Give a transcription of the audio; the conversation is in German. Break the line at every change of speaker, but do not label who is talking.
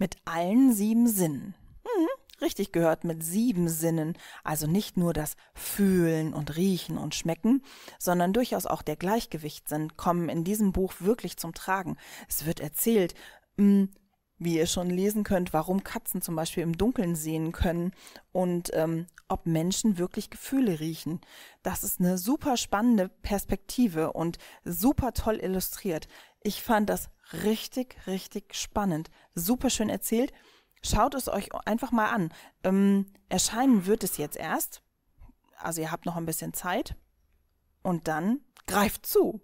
Mit allen sieben Sinnen. Hm, richtig gehört, mit sieben Sinnen. Also nicht nur das Fühlen und Riechen und Schmecken, sondern durchaus auch der Gleichgewichtssinn kommen in diesem Buch wirklich zum Tragen. Es wird erzählt, mh, mm, wie ihr schon lesen könnt, warum Katzen zum Beispiel im Dunkeln sehen können und ähm, ob Menschen wirklich Gefühle riechen. Das ist eine super spannende Perspektive und super toll illustriert. Ich fand das richtig, richtig spannend. Super schön erzählt. Schaut es euch einfach mal an. Ähm, erscheinen wird es jetzt erst. Also ihr habt noch ein bisschen Zeit. Und dann greift zu.